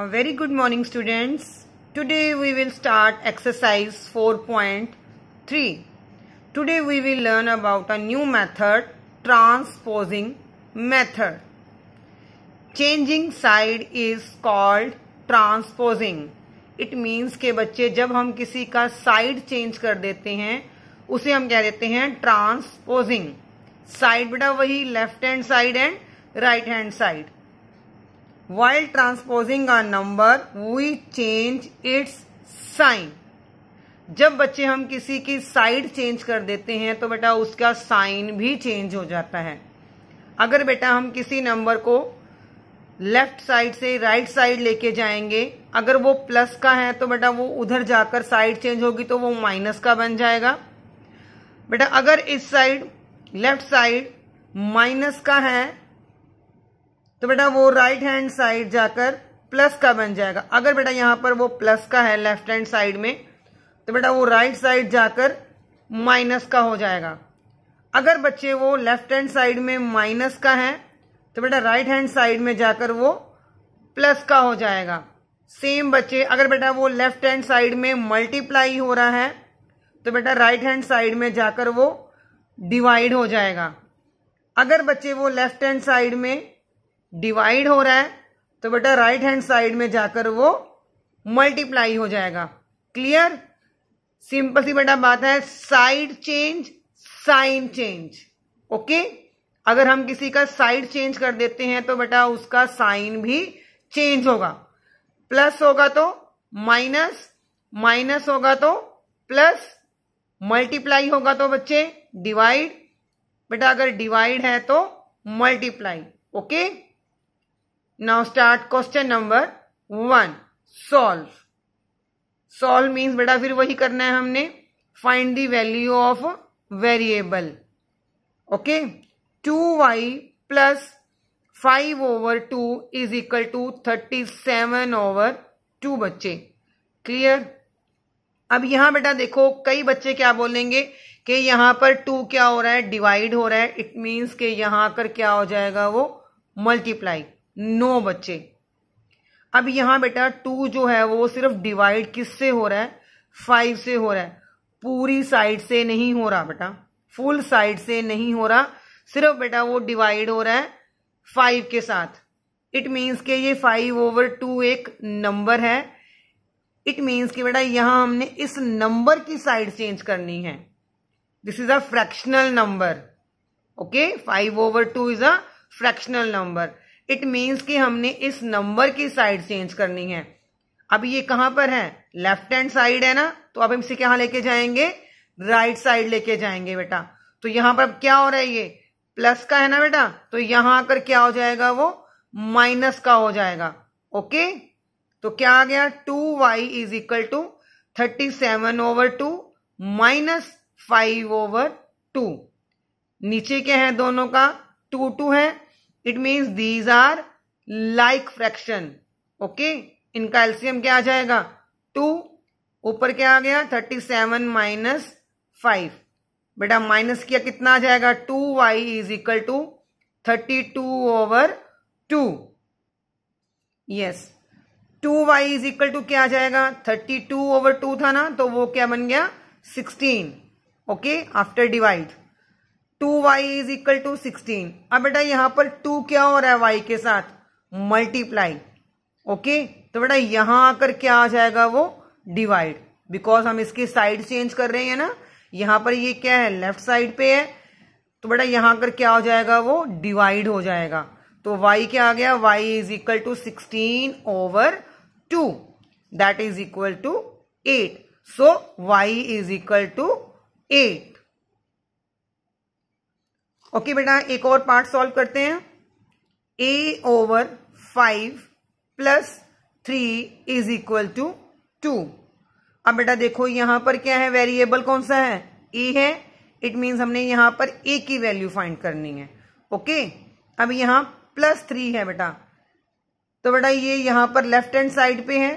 A very good morning students. Today we will start exercise 4.3. Today we will learn about a new method transposing method. Changing side is called transposing. It means के बच्चे जब हम किसी का side change कर देते हैं उसे हम क्या देते हैं transposing side बेटा वही left hand side and right hand side while transposing a number we change its sign जब बच्चे हम किसी की साइड चेंज कर देते हैं तो बेटा उसका साइन भी चेंज हो जाता है अगर बेटा हम किसी नंबर को लेफ्ट साइड से राइट साइड लेके जाएंगे अगर वो प्लस का है तो बेटा वो उधर जाकर साइड चेंज होगी तो वो माइनस का बन जाएगा बेटा अगर इस साइड लेफ्ट साइड माइनस का है तो बेटा वो राइट हैंड साइड जाकर प्लस का बन जाएगा अगर बेटा यहां पर वो प्लस का है लेफ्ट हैंड साइड में तो बेटा वो राइट साइड जाकर माइनस का हो जाएगा अगर बच्चे वो लेफ्ट हैंड साइड में माइनस का है तो बेटा राइट हैंड साइड में जाकर वो प्लस का हो जाएगा सेम बच्चे अगर बेटा वो लेफ्ट हैंड साइड में मल्टीप्लाई हो रहा है तो बेटा राइट हैंड साइड में जाकर वो डिवाइड हो जाएगा अगर बच्चे वो लेफ्ट हैंड साइड में डिवाइड हो रहा है तो बेटा राइट हैंड साइड में जाकर वो मल्टीप्लाई हो जाएगा क्लियर सिंपल सी बेटा बात है side change sign change okay अगर हम किसी का साइड चेंज कर देते हैं तो बेटा उसका साइन भी चेंज होगा प्लस होगा तो माइनस माइनस होगा तो प्लस मल्टीप्लाई होगा तो बच्चे डिवाइड बेटा अगर डिवाइड है तो multiply okay now start question number one solve solve means बेटा फिर वही करना है हमने find the value of variable okay two y plus five over two is equal to thirty seven over two बच्चे क्लियर अब यहां बेटा देखो कई बच्चे क्या बोलेंगे कि यहां पर टू क्या हो रहा है डिवाइड हो रहा है इट मीन्स के यहां आकर क्या हो जाएगा वो मल्टीप्लाई नौ बच्चे अब यहां बेटा टू जो है वो सिर्फ डिवाइड किससे हो रहा है फाइव से हो रहा है पूरी साइड से नहीं हो रहा बेटा फुल साइड से नहीं हो रहा सिर्फ बेटा वो डिवाइड हो रहा है फाइव के साथ इट मीन्स के ये फाइव ओवर टू एक नंबर है इट मीन्स कि बेटा यहां हमने इस नंबर की साइड चेंज करनी है this is a fractional number okay five over two is a fractional number it means कि हमने इस नंबर की साइड चेंज करनी है अब ये कहां पर है लेफ्ट हैंड साइड है ना तो अब हम इसे कहा लेके जाएंगे राइट right साइड लेके जाएंगे बेटा तो यहां पर अब क्या हो रहा है ये प्लस का है ना बेटा तो यहां आकर क्या हो जाएगा वो माइनस का हो जाएगा ओके तो क्या आ गया two y is equal to thirty seven over two minus five over two नीचे क्या है दोनों का टू टू है it means these are like fraction okay इनका एल्सियम क्या आ जाएगा टू ऊपर क्या आ गया थर्टी सेवन माइनस फाइव बेटा माइनस किया कितना आ जाएगा two y is equal to thirty two over two yes two y is equal to क्या आ जाएगा थर्टी टू ओवर टू था ना तो वो क्या बन गया sixteen okay after divide two y is equal to sixteen अब बेटा यहां पर टू क्या हो रहा है वाई के साथ मल्टीप्लाई ओके तो बेटा यहां आकर क्या आ जाएगा वो डिवाइड बिकॉज हम इसकी साइड चेंज कर रहे हैं ना यहां पर ये क्या है लेफ्ट साइड पे है तो बेटा यहां आकर क्या हो जाएगा वो डिवाइड हो जाएगा तो y क्या आ गया y is equal to sixteen over two that is equal to eight so y is equal to eight okay बेटा एक और पार्ट सॉल्व करते हैं a over five plus three is equal to two अब बेटा देखो यहां पर क्या है वेरिएबल कौन सा है ए है इट मीन्स हमने यहां पर ए की वैल्यू फाइंड करनी है ओके अब यहां प्लस थ्री है बेटा तो बेटा ये यहां पर लेफ्ट हैंड साइड पे है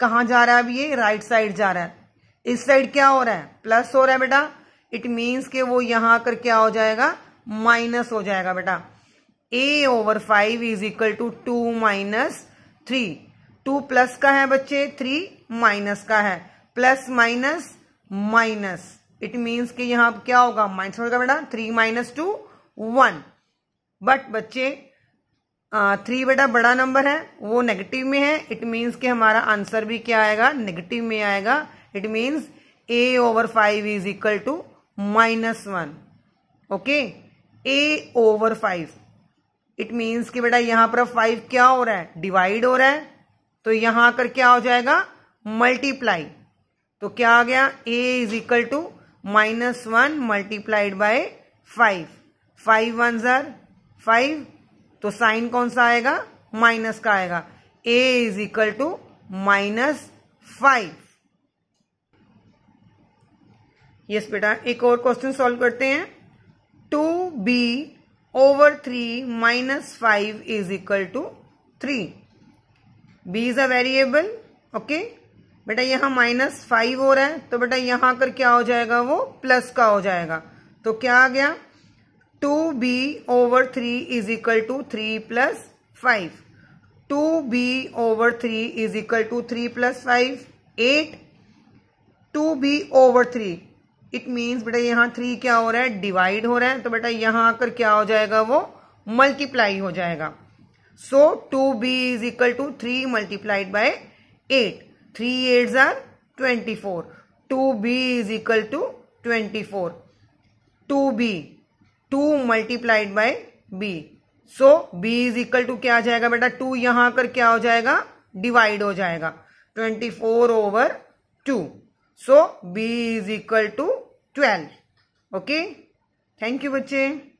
कहां जा रहा है अब ये राइट साइड जा रहा है इस साइड क्या हो रहा है प्लस हो रहा है बेटा इट मीन्स के वो यहां आकर क्या हो जाएगा माइनस हो जाएगा बेटा a over five is equal to two minus three two plus का है बच्चे थ्री माइनस का है plus minus minus it means कि यहां क्या होगा माइनस होगा बेटा three minus two one but बच्चे थ्री बेटा बड़ा नंबर है वो नेगेटिव में है इट मीन्स कि हमारा आंसर भी क्या आएगा नेगेटिव में आएगा it means a over five is equal to minus one okay a over five it means कि बेटा यहां पर फाइव क्या हो रहा है डिवाइड हो रहा है तो यहां आकर क्या हो जाएगा मल्टीप्लाई तो क्या आ गया a is equal to minus one multiplied by five five one जर फाइव तो साइन कौन सा आएगा माइनस का आएगा a is equal to minus five yes बेटा एक और क्वेश्चन सॉल्व करते हैं b over 3 minus 5 is equal to 3. b is a variable, okay? बेटा यहाँ माइनस फाइव हो रहा है तो बेटा यहाँ आकर क्या हो जाएगा वो प्लस का हो जाएगा तो क्या आ गया two b over three is equal to three plus five two b over three is equal to three plus five eight two b over three it means बेटा यहाँ थ्री क्या हो रहा है डिवाइड हो रहा है तो बेटा यहाँ आकर क्या हो जाएगा वो मल्टीप्लाई हो जाएगा so two b is equal to three multiplied by eight three eight are twenty four two b is equal to twenty four two b two multiplied by b so b is equal to क्या आ जाएगा बेटा to यहां आकर क्या हो जाएगा divide हो जाएगा twenty four over two so b is equal to twelve okay thank you बच्चे